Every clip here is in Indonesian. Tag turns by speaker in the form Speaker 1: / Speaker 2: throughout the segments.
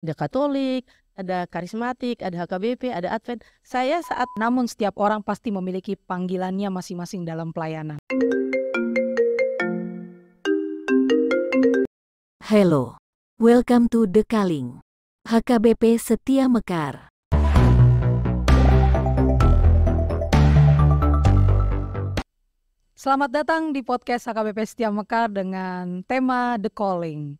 Speaker 1: ada Katolik, ada karismatik, ada HKBP, ada Advent. Saya saat namun setiap orang pasti memiliki panggilannya masing-masing dalam pelayanan.
Speaker 2: Hello. Welcome to The Kaling.
Speaker 1: HKBP Setia Mekar. Selamat datang di podcast HKBP Setia Mekar dengan tema The Calling.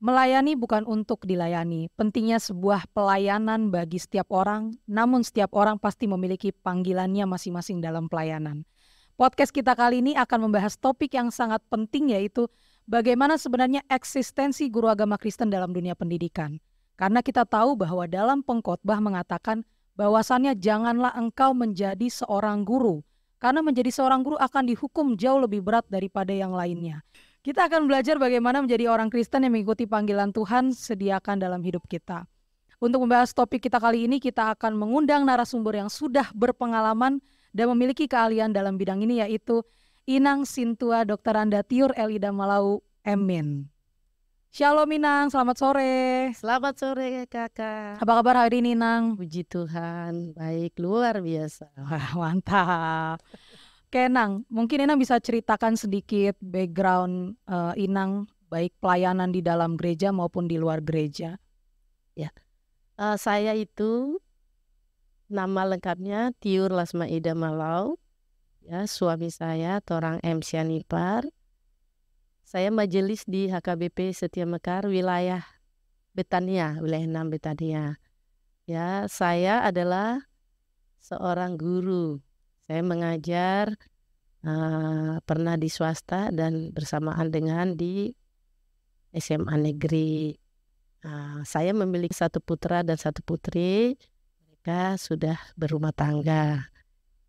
Speaker 1: Melayani bukan untuk dilayani. Pentingnya sebuah pelayanan bagi setiap orang, namun setiap orang pasti memiliki panggilannya masing-masing dalam pelayanan. Podcast kita kali ini akan membahas topik yang sangat penting yaitu bagaimana sebenarnya eksistensi guru agama Kristen dalam dunia pendidikan. Karena kita tahu bahwa dalam pengkhotbah mengatakan bahwasannya janganlah engkau menjadi seorang guru, karena menjadi seorang guru akan dihukum jauh lebih berat daripada yang lainnya. Kita akan belajar bagaimana menjadi orang Kristen yang mengikuti panggilan Tuhan sediakan dalam hidup kita. Untuk membahas topik kita kali ini, kita akan mengundang narasumber yang sudah berpengalaman dan memiliki keahlian dalam bidang ini yaitu Inang Sintua Dr. Anda Tiur Elida Malau Emin. Shalom Inang, selamat sore. Selamat sore kakak. Apa kabar hari ini Inang? Puji Tuhan, baik luar biasa. Wah mantap. Kenang, mungkin Inang bisa ceritakan sedikit background uh, Inang baik pelayanan di dalam gereja maupun di luar gereja. Ya, uh, saya itu nama lengkapnya Tiur Lasma
Speaker 2: Ida Malau. Ya, suami saya Torang M Sianipar. Saya majelis di HKBP Setia Mekar wilayah Betania, wilayah 6 Betania. Ya, saya adalah seorang guru saya mengajar uh, pernah di swasta dan bersamaan dengan di SMA negeri. Uh, saya memiliki satu putra dan satu putri. Mereka sudah berumah tangga.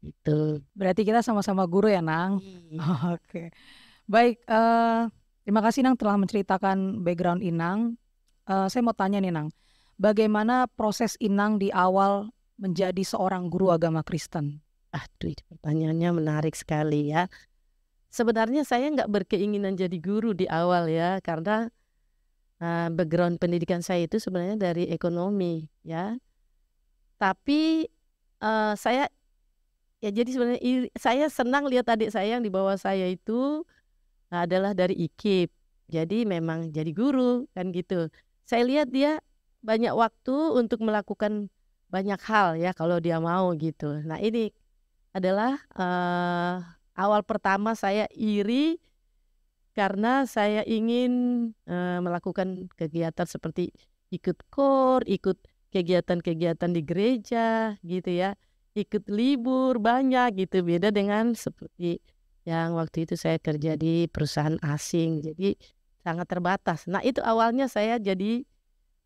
Speaker 2: Itu.
Speaker 1: Berarti kita sama-sama guru ya, Nang. Iya. Oke. okay. Baik, uh, terima kasih Nang telah menceritakan background Inang. Uh, saya mau tanya nih, Nang. Bagaimana proses Inang di awal menjadi seorang guru agama Kristen?
Speaker 2: Aduh, pertanyaannya menarik sekali ya.
Speaker 1: Sebenarnya saya nggak berkeinginan
Speaker 2: jadi guru di awal ya, karena uh, background pendidikan saya itu sebenarnya dari ekonomi ya. Tapi uh, saya ya jadi sebenarnya saya senang lihat adik saya yang di bawah saya itu adalah dari IKIP. Jadi memang jadi guru kan gitu. Saya lihat dia banyak waktu untuk melakukan banyak hal ya kalau dia mau gitu. Nah ini adalah uh, awal pertama saya iri karena saya ingin uh, melakukan kegiatan seperti ikut kor, ikut kegiatan-kegiatan di gereja gitu ya, ikut libur banyak gitu beda dengan seperti yang waktu itu saya kerja di perusahaan asing. Jadi sangat terbatas. Nah, itu awalnya saya jadi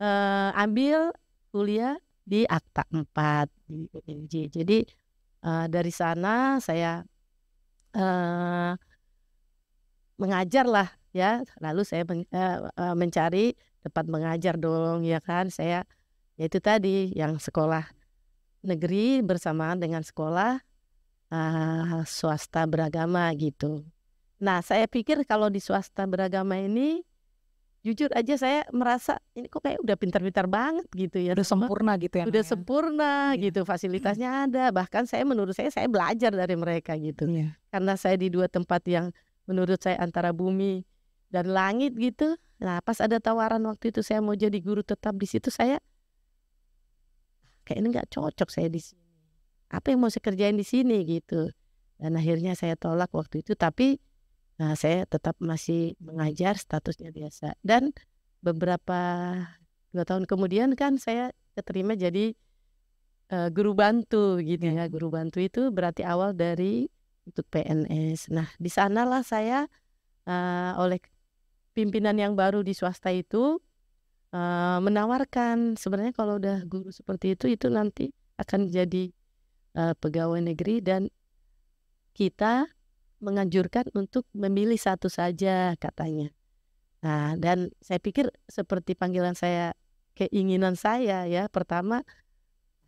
Speaker 2: uh, ambil kuliah di Akta 4 di UNJ. Jadi Uh, dari sana saya uh, mengajar lah ya. Lalu saya men, uh, eh, mencari tempat mengajar dong ya kan. Saya yaitu tadi yang sekolah negeri bersamaan dengan sekolah uh, swasta beragama gitu. Nah saya pikir kalau di swasta beragama ini jujur aja saya merasa ini kok kayak udah pintar-pintar banget gitu ya udah sempurna gitu ya udah ya. sempurna iya. gitu fasilitasnya ada bahkan saya menurut saya saya belajar dari mereka gitu yeah. karena saya di dua tempat yang menurut saya antara bumi dan langit gitu nah pas ada tawaran waktu itu saya mau jadi guru tetap di situ saya kayak ini nggak cocok saya di sini apa yang mau saya kerjain di sini gitu dan akhirnya saya tolak waktu itu tapi Nah, saya tetap masih mengajar statusnya biasa. Dan beberapa dua tahun kemudian kan saya keterima jadi uh, guru bantu gitu ya. ya. Guru bantu itu berarti awal dari untuk PNS. Nah, di sanalah saya uh, oleh pimpinan yang baru di swasta itu uh, menawarkan sebenarnya kalau udah guru seperti itu itu nanti akan jadi uh, pegawai negeri dan kita menganjurkan untuk memilih satu saja katanya. Nah, dan saya pikir seperti panggilan saya, keinginan saya ya, pertama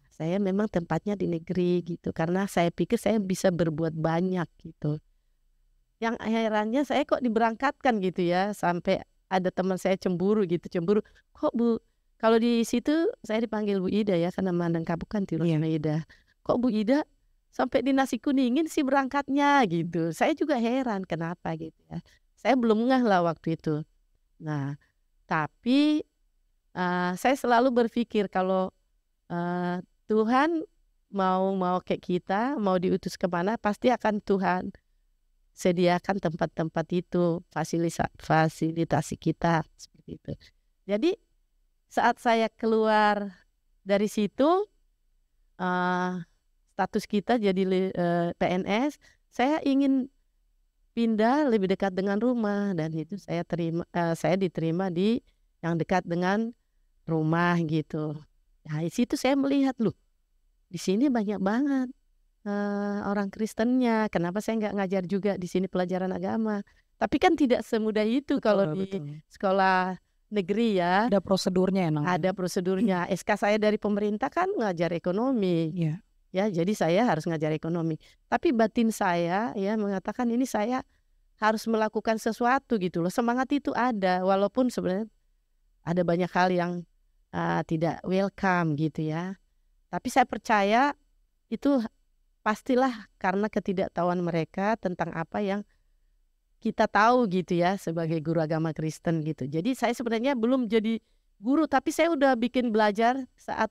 Speaker 2: saya memang tempatnya di negeri gitu karena saya pikir saya bisa berbuat banyak gitu. Yang akhirnya saya kok diberangkatkan gitu ya sampai ada teman saya cemburu gitu, cemburu. Kok Bu, kalau di situ saya dipanggil Bu Ida ya karena mandang kabukan di yeah. Ida. Kok Bu Ida sampai di nasi kuningin sih berangkatnya gitu. Saya juga heran kenapa gitu ya. Saya belum ngah lah waktu itu. Nah, tapi uh, saya selalu berpikir kalau uh, Tuhan mau mau kayak kita, mau diutus ke mana pasti akan Tuhan sediakan tempat-tempat itu fasilitasi kita seperti itu. Jadi saat saya keluar dari situ, uh, status kita jadi uh, eh, PNS saya ingin pindah lebih dekat dengan rumah dan itu saya terima uh, saya diterima di yang dekat dengan rumah gitu. Nah, di situ saya melihat loh, di sini banyak banget uh, orang Kristennya. Kenapa saya nggak ngajar juga di sini pelajaran agama? Tapi kan tidak semudah itu betul, kalau betul. di sekolah negeri ya. Ada prosedurnya emang. Ada kan? prosedurnya. Hmm. SK saya dari pemerintah kan ngajar ekonomi. Yeah ya jadi saya harus ngajar ekonomi tapi batin saya ya mengatakan ini saya harus melakukan sesuatu gitu loh semangat itu ada walaupun sebenarnya ada banyak hal yang uh, tidak welcome gitu ya tapi saya percaya itu pastilah karena ketidaktahuan mereka tentang apa yang kita tahu gitu ya sebagai guru agama Kristen gitu. Jadi saya sebenarnya belum jadi guru tapi saya udah bikin belajar saat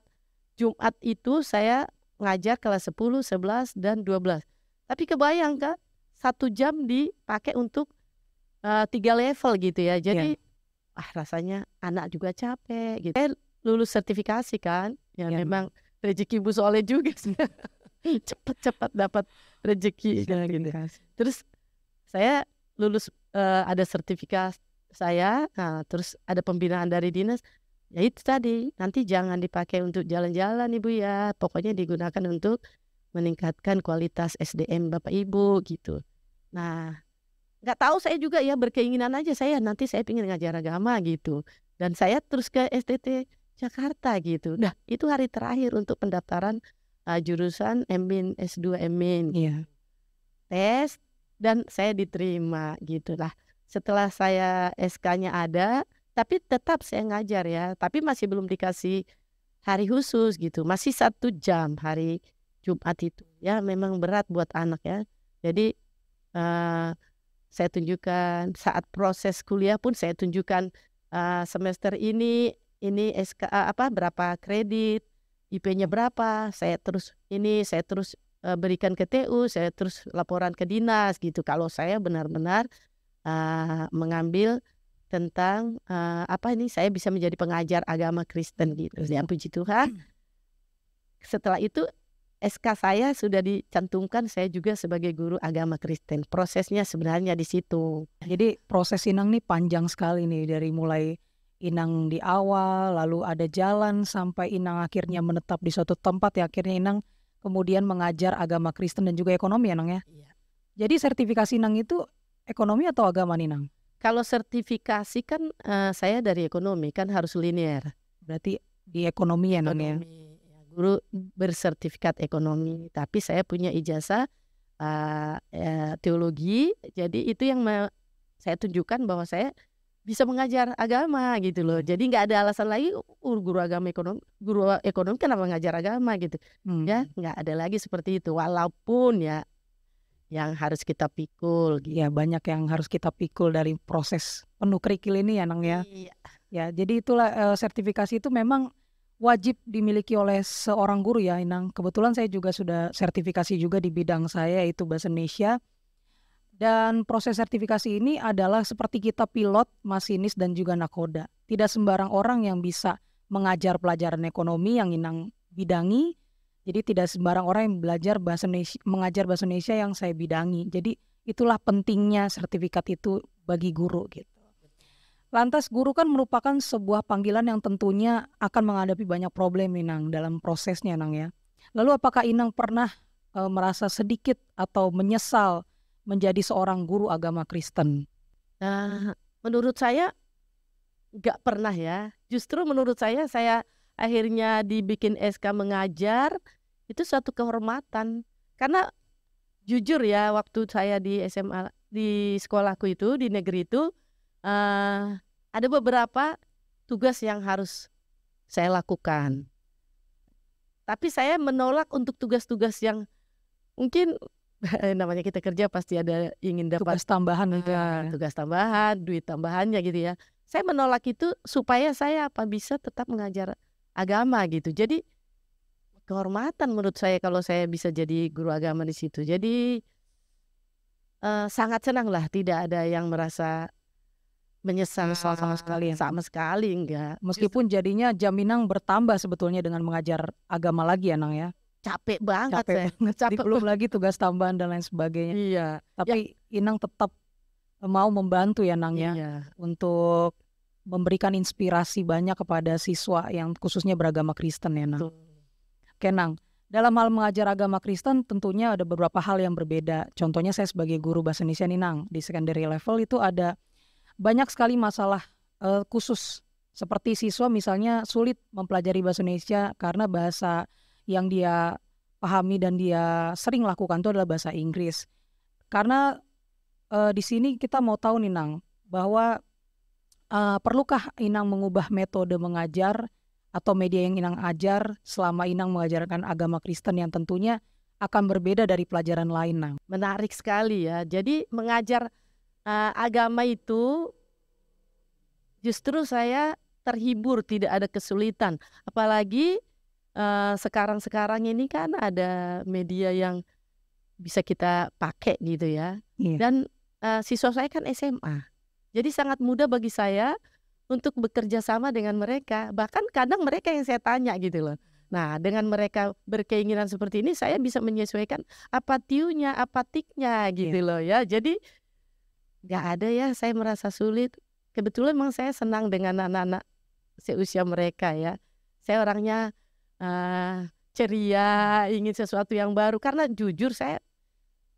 Speaker 2: Jumat itu saya ngajar kelas 10, 11, dan 12. Tapi kebayang kan satu jam dipakai untuk uh, tiga level gitu ya. Jadi yeah. Iya. ah rasanya anak juga capek gitu. Saya lulus sertifikasi kan, ya yeah. memang rezeki Bu soalnya juga cepet-cepet dapat rezeki yeah, gitu. Terus saya lulus uh, ada sertifikat saya, nah, terus ada pembinaan dari dinas ya itu tadi nanti jangan dipakai untuk jalan-jalan ibu ya pokoknya digunakan untuk meningkatkan kualitas SDM bapak ibu gitu nah nggak tahu saya juga ya berkeinginan aja saya nanti saya ingin ngajar agama gitu dan saya terus ke STT Jakarta gitu nah itu hari terakhir untuk pendaftaran uh, jurusan MBIN S2 MBIN gitu. Iya. tes dan saya diterima gitu lah setelah saya SK-nya ada tapi tetap saya ngajar ya tapi masih belum dikasih hari khusus gitu masih satu jam hari Jumat itu ya memang berat buat anak ya jadi uh, saya tunjukkan saat proses kuliah pun saya tunjukkan uh, semester ini ini SK eh, apa berapa kredit IP-nya berapa saya terus ini saya terus uh, berikan ke TU saya terus laporan ke dinas gitu kalau saya benar-benar uh, mengambil tentang uh, apa ini saya bisa menjadi pengajar agama Kristen gitu. ya puji Tuhan. Hmm. Setelah itu SK saya sudah dicantumkan
Speaker 1: saya juga sebagai guru agama Kristen. Prosesnya sebenarnya di situ. Jadi proses Inang nih panjang sekali nih dari mulai Inang di awal, lalu ada jalan sampai Inang akhirnya menetap di suatu tempat ya akhirnya Inang kemudian mengajar agama Kristen dan juga ekonomi Inang ya. Iya. Jadi sertifikasi Inang itu ekonomi atau agama Inang? Kalau sertifikasi kan eh, saya dari ekonomi kan harus linear. Berarti di
Speaker 2: ekonomi ya non ya? ya, guru bersertifikat ekonomi, tapi saya punya ijazah uh, ya, teologi. Jadi itu yang saya tunjukkan bahwa saya bisa mengajar agama gitu loh. Hmm. Jadi nggak ada alasan lagi uh, guru agama ekonomi, guru ekonomi kenapa mengajar agama gitu. Hmm. Ya, nggak ada lagi seperti itu. Walaupun
Speaker 1: ya yang harus kita pikul iya, gitu. ya banyak yang harus kita pikul dari proses penuh kerikil ini ya Nang ya iya. ya jadi itulah eh, sertifikasi itu memang wajib dimiliki oleh seorang guru ya Inang kebetulan saya juga sudah sertifikasi juga di bidang saya yaitu bahasa Indonesia dan proses sertifikasi ini adalah seperti kita pilot masinis dan juga nakoda tidak sembarang orang yang bisa mengajar pelajaran ekonomi yang Inang bidangi jadi tidak sembarang orang yang belajar bahasa Indonesia, mengajar bahasa Indonesia yang saya bidangi. Jadi itulah pentingnya sertifikat itu bagi guru gitu. Lantas guru kan merupakan sebuah panggilan yang tentunya akan menghadapi banyak problem Inang, dalam prosesnya Inang ya. Lalu apakah Inang pernah e, merasa sedikit atau menyesal menjadi seorang guru agama Kristen? Nah, menurut saya nggak pernah ya. Justru menurut saya saya
Speaker 2: akhirnya dibikin SK mengajar itu suatu kehormatan karena jujur ya waktu saya di SMA di sekolahku itu di negeri itu uh, ada beberapa tugas yang harus saya lakukan tapi saya menolak untuk tugas-tugas yang mungkin namanya kita kerja pasti ada ingin dapat tugas tambahan uh, ya. tugas tambahan duit tambahannya gitu ya saya menolak itu supaya saya apa bisa tetap mengajar agama gitu jadi kehormatan menurut saya kalau saya bisa jadi guru agama di situ. Jadi uh, sangat senang lah tidak ada yang merasa
Speaker 1: menyesal nah, sama sekali ya. sama sekali enggak meskipun Just, jadinya jaminang bertambah sebetulnya dengan mengajar agama lagi ya Nang ya capek banget capek saya. banget capek belum lagi tugas tambahan dan lain sebagainya iya ya. tapi ya. Inang tetap mau membantu ya Nang ya iya. untuk memberikan inspirasi banyak kepada siswa yang khususnya beragama Kristen ya Nang Tuh. Kenang. Dalam hal mengajar agama Kristen tentunya ada beberapa hal yang berbeda. Contohnya saya sebagai guru bahasa Indonesia Ninang di secondary level itu ada banyak sekali masalah uh, khusus seperti siswa misalnya sulit mempelajari bahasa Indonesia karena bahasa yang dia pahami dan dia sering lakukan itu adalah bahasa Inggris. Karena uh, di sini kita mau tahu Ninang bahwa uh, perlukah Inang mengubah metode mengajar atau media yang Inang ajar selama Inang mengajarkan agama Kristen yang tentunya akan berbeda dari pelajaran lain, Nang. Menarik sekali ya. Jadi mengajar uh, agama itu
Speaker 2: justru saya terhibur, tidak ada kesulitan. Apalagi sekarang eh, sekarang-sekarang ini kan ada media yang bisa kita pakai gitu ya. Iya. Dan uh, siswa saya kan SMA. Jadi sangat mudah bagi saya untuk bekerja sama dengan mereka. Bahkan kadang mereka yang saya tanya gitu loh. Nah, dengan mereka berkeinginan seperti ini, saya bisa menyesuaikan apa tiunya, apa tiknya iya. gitu loh ya. Jadi nggak ada ya, saya merasa sulit. Kebetulan memang saya senang dengan anak-anak seusia mereka ya. Saya orangnya uh, ceria, ingin sesuatu yang baru. Karena jujur saya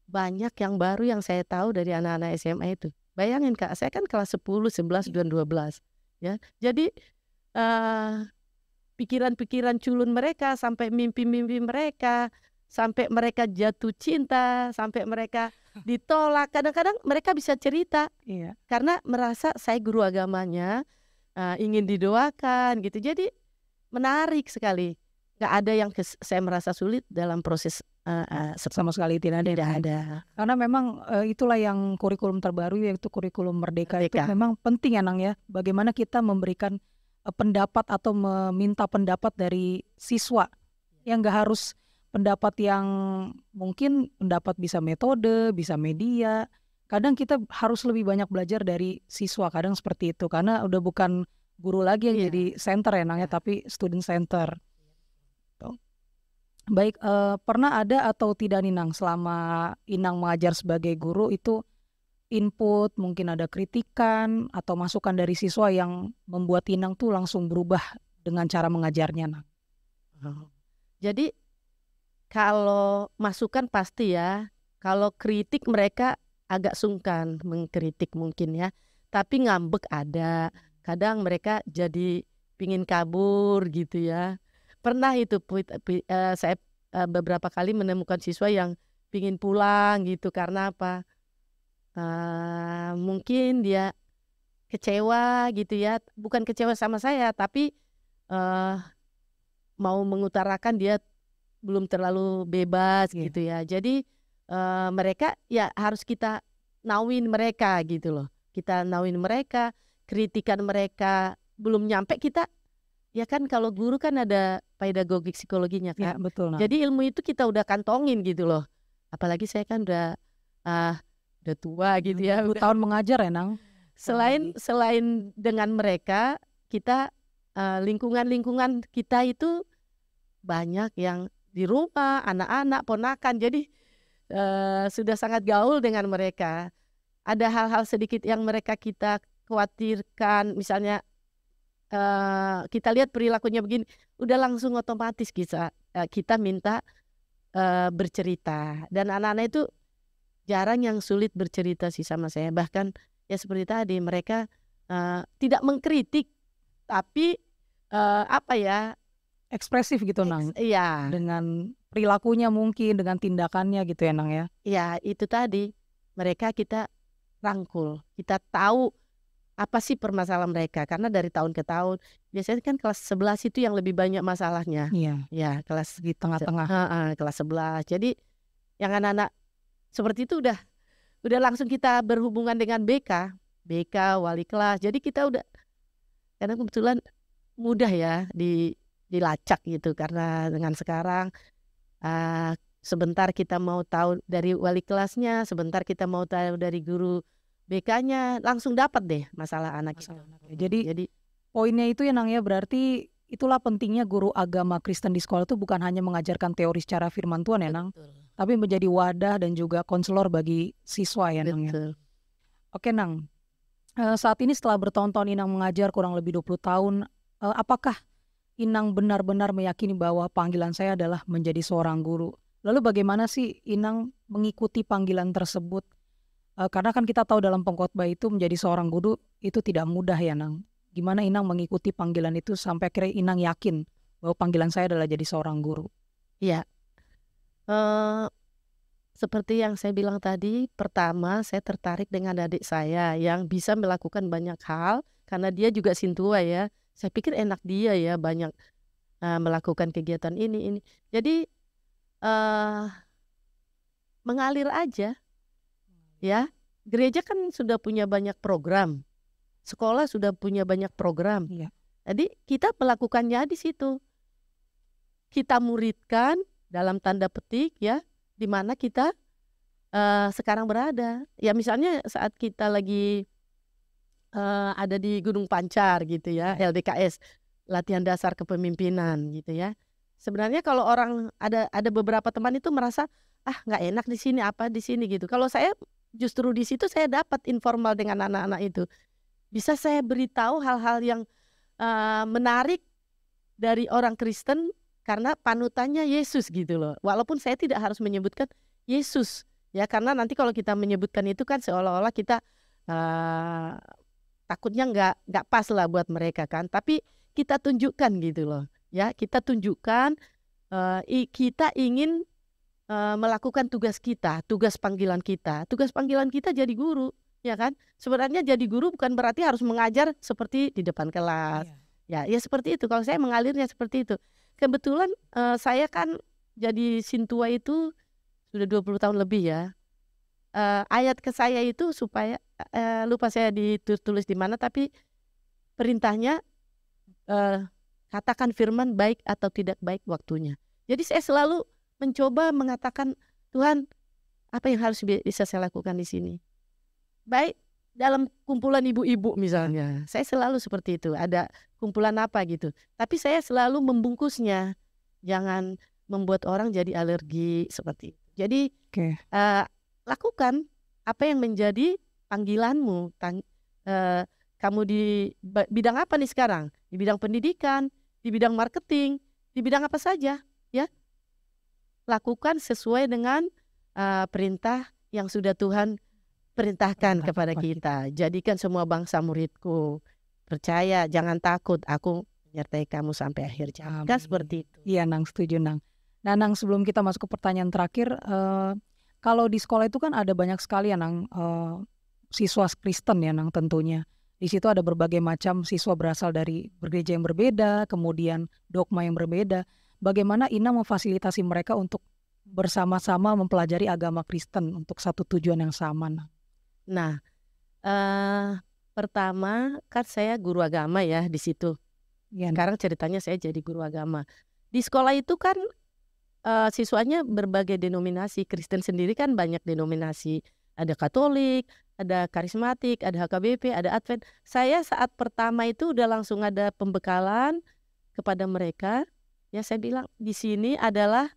Speaker 2: banyak yang baru yang saya tahu dari anak-anak SMA itu. Bayangin Kak, saya kan kelas 10, 11, iya. dan 12 ya jadi eh, pikiran-pikiran uh, culun mereka sampai mimpi-mimpi mereka sampai mereka jatuh cinta sampai mereka ditolak kadang-kadang mereka bisa cerita iya. karena merasa saya guru agamanya uh, ingin didoakan gitu jadi menarik
Speaker 1: sekali nggak ada yang saya merasa sulit dalam proses Uh, uh, sama sekali tidak ada, tidak ada. Karena memang uh, itulah yang kurikulum terbaru yaitu kurikulum merdeka, merdeka. itu memang penting ya Nang ya. Bagaimana kita memberikan uh, pendapat atau meminta pendapat dari siswa yang nggak harus pendapat yang mungkin pendapat bisa metode, bisa media. Kadang kita harus lebih banyak belajar dari siswa kadang seperti itu karena udah bukan guru lagi yang yeah. jadi center ya enaknya yeah. tapi student center. Yeah. Baik, uh, pernah ada atau tidak nih selama Inang mengajar sebagai guru itu input, mungkin ada kritikan atau masukan dari siswa yang membuat Inang tuh langsung berubah dengan cara mengajarnya Nang? Oh. Jadi
Speaker 2: kalau masukan pasti ya, kalau kritik mereka agak sungkan mengkritik mungkin ya, tapi ngambek ada. Kadang mereka jadi pingin kabur gitu ya pernah itu uh, saya uh, beberapa kali menemukan siswa yang ingin pulang gitu karena apa uh, mungkin dia kecewa gitu ya bukan kecewa sama saya tapi uh, mau mengutarakan dia belum terlalu bebas yeah. gitu ya jadi uh, mereka ya harus kita nawin mereka gitu loh kita nawin mereka kritikan mereka belum nyampe kita ya kan kalau guru kan ada pedagogik psikologinya ya, kan. Ya, betul. Jadi ilmu itu kita udah kantongin gitu loh. Apalagi saya kan udah ah uh, udah tua gitu ya. udah. tahun mengajar ya, Nang. Selain oh, selain dengan mereka, kita ah, lingkungan-lingkungan uh, kita itu banyak yang di rumah, anak-anak, ponakan. Jadi uh, sudah sangat gaul dengan mereka. Ada hal-hal sedikit yang mereka kita khawatirkan, misalnya uh, kita lihat perilakunya begini, udah langsung otomatis kita uh, kita minta uh, bercerita dan anak-anak itu jarang yang sulit bercerita sih sama saya. Bahkan ya seperti tadi mereka
Speaker 1: uh, tidak mengkritik tapi uh, apa ya ekspresif gitu Eks, nang. Iya. Dengan perilakunya mungkin dengan tindakannya gitu ya nang ya. Iya, itu tadi mereka kita rangkul, kita tahu
Speaker 2: apa sih permasalahan mereka karena dari tahun ke tahun biasanya kan kelas 11 itu yang lebih banyak masalahnya iya ya kelas di tengah-tengah kelas 11 jadi yang anak-anak seperti itu udah udah langsung kita berhubungan dengan BK BK wali kelas jadi kita udah karena kebetulan mudah ya di dilacak gitu karena dengan sekarang uh, sebentar kita mau tahu dari wali kelasnya sebentar kita mau tahu dari guru BK-nya langsung dapat deh
Speaker 1: masalah anak masalah itu. Jadi jadi poinnya itu ya Nang ya berarti itulah pentingnya guru agama Kristen di sekolah itu bukan hanya mengajarkan teori secara firman Tuhan ya Nang, tapi menjadi wadah dan juga konselor bagi siswa ya Nang ya. Oke Nang. Eh, saat ini setelah bertonton Inang mengajar kurang lebih 20 tahun, eh, apakah Inang benar-benar meyakini bahwa panggilan saya adalah menjadi seorang guru? Lalu bagaimana sih Inang mengikuti panggilan tersebut? Eh, karena kan kita tahu dalam pengkhotbah itu menjadi seorang guru itu tidak mudah ya Nang. Gimana Inang mengikuti panggilan itu sampai akhirnya Inang yakin bahwa panggilan saya adalah jadi seorang guru? Iya.
Speaker 2: Uh, seperti yang saya bilang tadi, pertama saya tertarik dengan adik saya yang bisa melakukan banyak hal karena dia juga sintua ya. Saya pikir enak dia ya banyak uh, melakukan kegiatan ini ini. Jadi uh, mengalir aja ya gereja kan sudah punya banyak program sekolah sudah punya banyak program ya. jadi kita melakukannya di situ kita muridkan dalam tanda petik ya di mana kita uh, sekarang berada ya misalnya saat kita lagi uh, ada di Gunung Pancar gitu ya iya. LDKS latihan dasar kepemimpinan gitu ya sebenarnya kalau orang ada ada beberapa teman itu merasa ah nggak enak di sini apa di sini gitu kalau saya justru di situ saya dapat informal dengan anak-anak itu. Bisa saya beritahu hal-hal yang uh, menarik dari orang Kristen karena panutannya Yesus gitu loh. Walaupun saya tidak harus menyebutkan Yesus ya karena nanti kalau kita menyebutkan itu kan seolah-olah kita uh, takutnya nggak nggak pas lah buat mereka kan. Tapi kita tunjukkan gitu loh ya kita tunjukkan uh, kita ingin uh, melakukan tugas kita, tugas panggilan kita. Tugas panggilan kita jadi guru, ya kan? Sebenarnya jadi guru bukan berarti harus mengajar seperti di depan kelas. Iya. Ya, ya seperti itu. Kalau saya mengalirnya seperti itu. Kebetulan uh, saya kan jadi sintua itu sudah 20 tahun lebih ya. Uh, ayat ke saya itu supaya uh, lupa saya ditulis di mana tapi perintahnya uh, katakan firman baik atau tidak baik waktunya. Jadi saya selalu mencoba mengatakan Tuhan apa yang harus bisa saya lakukan di sini. Baik dalam kumpulan ibu-ibu misalnya, saya selalu seperti itu. Ada kumpulan apa gitu, tapi saya selalu membungkusnya. Jangan membuat orang jadi alergi seperti itu. Jadi okay. uh, eh, lakukan apa yang menjadi panggilanmu. Tang, uh, kamu di bidang apa nih sekarang? Di bidang pendidikan, di bidang marketing, di bidang apa saja, ya? lakukan sesuai dengan uh, perintah yang sudah Tuhan perintahkan kepada kita. Jadikan semua bangsa
Speaker 1: muridku. Percaya, jangan takut. Aku menyertai kamu sampai akhir zaman. Kan seperti itu. Iya, Nang setuju, Nang. Nah, Nang sebelum kita masuk ke pertanyaan terakhir, uh, kalau di sekolah itu kan ada banyak sekali ya, Nang, uh, siswa Kristen ya, Nang tentunya. Di situ ada berbagai macam siswa berasal dari gereja yang berbeda, kemudian dogma yang berbeda bagaimana Ina memfasilitasi mereka untuk bersama-sama mempelajari agama Kristen untuk satu tujuan yang sama.
Speaker 2: Nah, uh, pertama kan saya guru agama ya di situ. Ya. Sekarang ceritanya saya jadi guru agama. Di sekolah itu kan uh, siswanya berbagai denominasi. Kristen sendiri kan banyak denominasi. Ada Katolik, ada karismatik, ada HKBP, ada Advent. Saya saat pertama itu udah langsung ada pembekalan kepada mereka ya saya bilang di sini adalah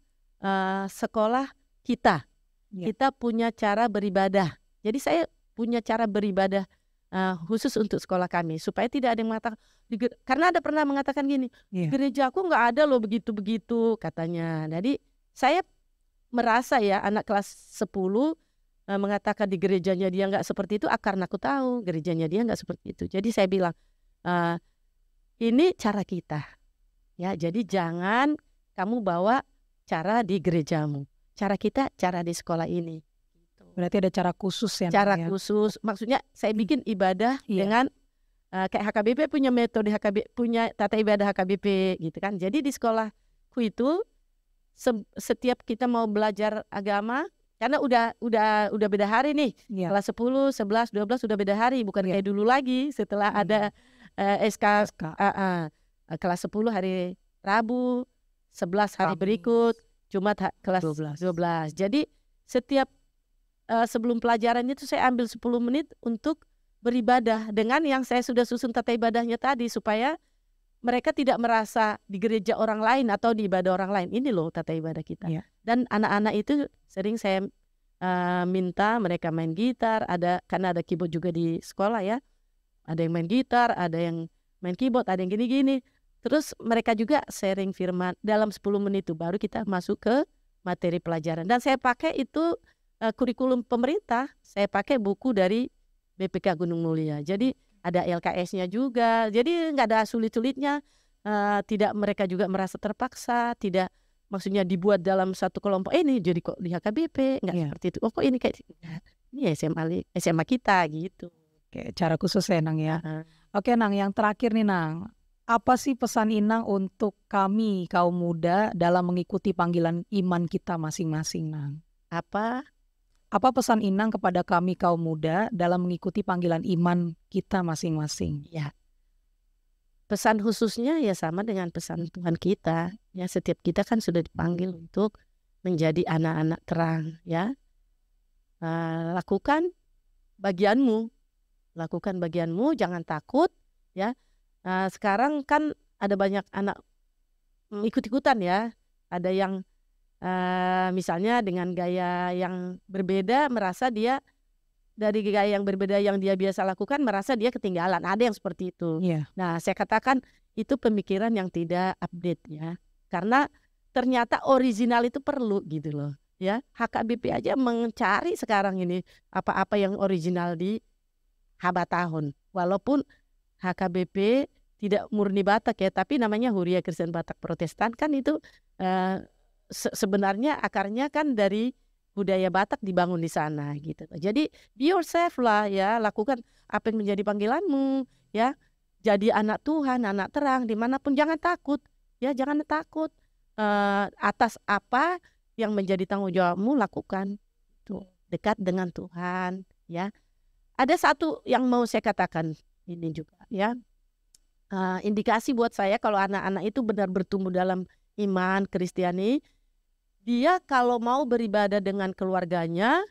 Speaker 2: uh, sekolah kita ya. kita punya cara beribadah jadi saya punya cara beribadah uh, khusus untuk sekolah kami supaya tidak ada yang mengatakan karena ada pernah mengatakan gini ya. gereja aku nggak ada loh begitu begitu katanya jadi saya merasa ya anak kelas 10 uh, eh, mengatakan di gerejanya dia nggak seperti itu ah, karena aku tahu gerejanya dia nggak seperti itu jadi saya bilang uh, ini cara kita Ya, jadi jangan kamu bawa cara di gerejamu. Cara kita cara di sekolah ini.
Speaker 1: Gitu. Berarti
Speaker 2: ada cara khusus ya? Cara ya? khusus. Maksudnya saya hmm. bikin ibadah hmm. dengan uh, kayak HKBP punya metode HKB punya tata ibadah HKBP gitu kan. Jadi di sekolahku itu se setiap kita mau belajar agama karena udah udah udah beda hari nih. Ya. Kelas 10, 11, 12 udah beda hari bukan ya. kayak dulu lagi setelah hmm. ada uh, eh, SK, SK. Uh, ah, uh. Ah. Eh, kelas 10 hari Rabu, 11 hari Rabu. berikut, Jumat ha kelas 12. 12. Jadi setiap uh, sebelum pelajaran itu saya ambil 10 menit untuk beribadah dengan yang saya sudah susun tata ibadahnya tadi supaya mereka tidak merasa di gereja orang lain atau di ibadah orang lain. Ini loh tata ibadah kita. Ya. Dan anak-anak itu sering saya uh, minta mereka main gitar, ada karena ada keyboard juga di sekolah ya. Ada yang main gitar, ada yang main keyboard, ada yang gini-gini. Terus mereka juga sharing firman dalam 10 menit itu baru kita masuk ke materi pelajaran. Dan saya pakai itu uh, kurikulum pemerintah, saya pakai buku dari BPK Gunung Mulia. Jadi ada LKS-nya juga. Jadi nggak ada sulit-sulitnya. Uh, tidak mereka juga merasa terpaksa, tidak maksudnya dibuat dalam satu kelompok. Eh, ini jadi kok di HKBP nggak yeah. seperti itu.
Speaker 1: Oh kok ini kayak nah, ini SMA SMA kita gitu. Kayak cara khusus ya Nang ya. Uh. Oke Nang, yang terakhir nih Nang apa sih pesan Inang untuk kami kaum muda dalam mengikuti panggilan iman kita masing-masing, Nang? Apa? Apa pesan Inang kepada kami kaum muda dalam mengikuti panggilan iman kita masing-masing? Ya. Pesan khususnya ya sama dengan pesan Tuhan kita.
Speaker 2: Ya, setiap kita kan sudah dipanggil untuk menjadi anak-anak terang, ya. Uh, lakukan bagianmu. Lakukan bagianmu, jangan takut, ya Nah, sekarang kan ada banyak anak ikut-ikutan ya. Ada yang uh, misalnya dengan gaya yang berbeda merasa dia dari gaya yang berbeda yang dia biasa lakukan merasa dia ketinggalan. Ada yang seperti itu. Yeah. Nah, saya katakan itu pemikiran yang tidak update ya. Karena ternyata original itu perlu gitu loh. Ya, HKBP aja mencari sekarang ini apa-apa yang original di haba tahun. Walaupun HKBP tidak murni Batak ya, tapi namanya Huria Kristen Batak Protestan kan itu uh, se sebenarnya akarnya kan dari budaya Batak dibangun di sana gitu. Jadi be yourself lah ya, lakukan apa yang menjadi panggilanmu ya. Jadi anak Tuhan, anak terang dimanapun jangan takut ya, jangan takut uh, atas apa yang menjadi tanggung jawabmu lakukan tuh dekat dengan Tuhan ya. Ada satu yang mau saya katakan ini juga ya uh, indikasi buat saya kalau anak-anak itu benar bertumbuh dalam iman Kristiani dia kalau mau beribadah dengan keluarganya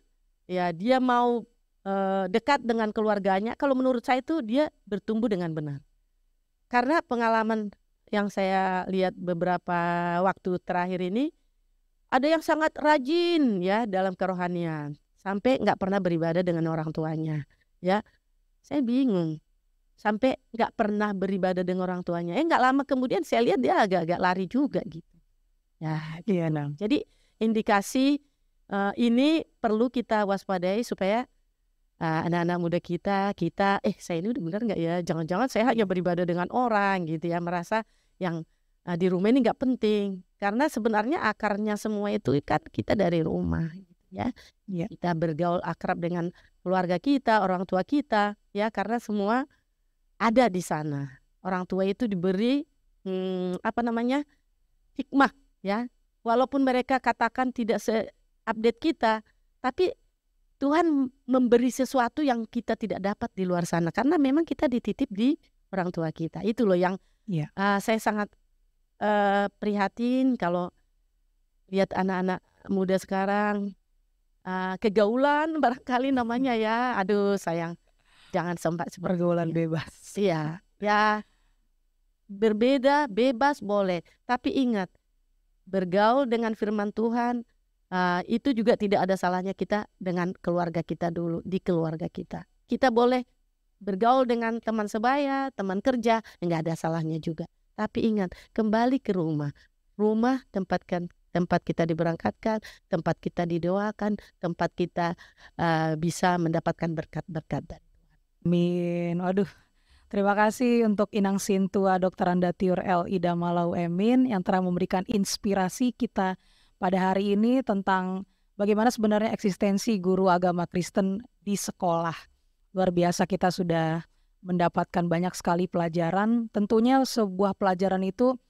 Speaker 2: ya dia mau uh, dekat dengan keluarganya kalau menurut saya itu dia bertumbuh dengan benar karena pengalaman yang saya lihat beberapa waktu terakhir ini ada yang sangat rajin ya dalam kerohanian sampai nggak pernah beribadah dengan orang tuanya ya saya bingung sampai nggak pernah beribadah dengan orang tuanya. Eh nggak lama kemudian saya lihat dia agak-agak lari juga gitu. Ya, gitu. iya nah. Jadi indikasi uh, ini perlu kita waspadai supaya eh, anak-anak uh, muda kita, kita, eh saya ini udah benar nggak ya? Jangan-jangan saya hanya beribadah dengan orang gitu ya, merasa yang uh, di rumah ini nggak penting. Karena sebenarnya akarnya semua itu kan kita dari rumah. Gitu ya, ya. Kita bergaul akrab dengan keluarga kita, orang tua kita, ya karena semua ada di sana. Orang tua itu diberi hmm, apa namanya hikmah ya. Walaupun mereka katakan tidak se-update kita, tapi Tuhan memberi sesuatu yang kita tidak dapat di luar sana karena memang kita dititip di orang tua kita. Itu loh yang yeah. Iya. uh, saya sangat uh, prihatin kalau lihat anak-anak muda sekarang uh, kegaulan barangkali namanya ya. Aduh sayang jangan sempat pergaulan bebas. Iya, ya berbeda, bebas boleh, tapi ingat bergaul dengan firman Tuhan uh, itu juga tidak ada salahnya kita dengan keluarga kita dulu di keluarga kita. Kita boleh bergaul dengan teman sebaya, teman kerja, nggak ada salahnya juga. Tapi ingat, kembali ke rumah. Rumah tempatkan tempat kita diberangkatkan, tempat kita didoakan, tempat
Speaker 1: kita uh, bisa mendapatkan berkat-berkat dari Amin. Waduh, terima kasih untuk Inang Sintua Dokter Anda Tiur L. Ida Malau Emin yang telah memberikan inspirasi kita pada hari ini tentang bagaimana sebenarnya eksistensi guru agama Kristen di sekolah. Luar biasa kita sudah mendapatkan banyak sekali pelajaran. Tentunya sebuah pelajaran itu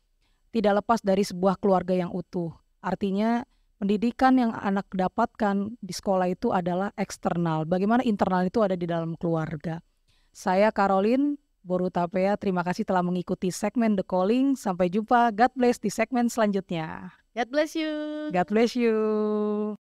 Speaker 1: tidak lepas dari sebuah keluarga yang utuh. Artinya pendidikan yang anak dapatkan di sekolah itu adalah eksternal. Bagaimana internal itu ada di dalam keluarga. Saya Caroline Borutapea, terima kasih telah mengikuti segmen The Calling. Sampai jumpa, God bless di segmen selanjutnya. God bless you. God bless you.